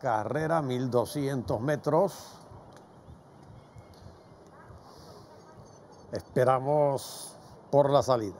carrera, 1200 metros. Esperamos por la salida.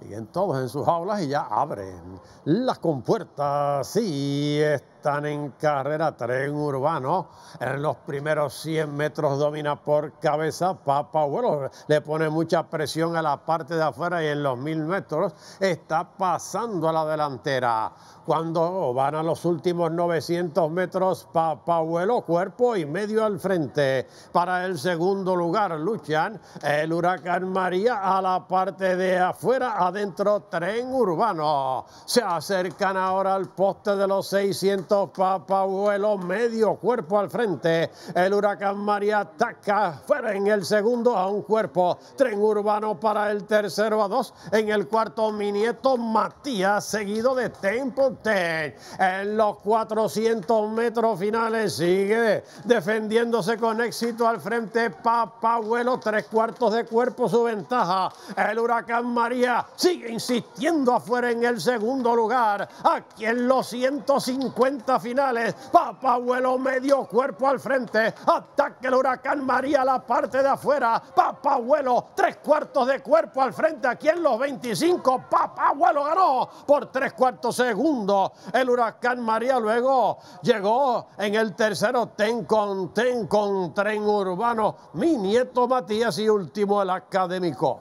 Siguen todos en sus aulas y ya abren las compuertas. Sí, están en carrera, tren urbano. En los primeros 100 metros domina por cabeza Papa Bueno. Le pone mucha presión a la parte de afuera y en los 1000 metros está pasando a la delantera. Cuando van a los últimos 900 metros, Abuelo, cuerpo y medio al frente. Para el segundo lugar luchan el huracán María a la parte de afuera, adentro tren urbano. Se acercan ahora al poste de los 600 Papá vuelo medio cuerpo al frente. El huracán María ataca fuera en el segundo a un cuerpo. Tren urbano para el tercero a dos. En el cuarto, Minieto Matías, seguido de Tempo En los 400 metros finales sigue defendiéndose con éxito al frente. vuelo tres cuartos de cuerpo, su ventaja. El huracán María sigue insistiendo afuera en el segundo lugar. Aquí en los 150 finales finales. Papabuelo medio cuerpo al frente. Ataque el huracán María la parte de afuera. Papabuelo tres cuartos de cuerpo al frente. Aquí en los 25. Papabuelo ganó por tres cuartos segundos. El huracán María luego llegó en el tercero. Ten con ten con tren urbano. Mi nieto Matías y último el académico.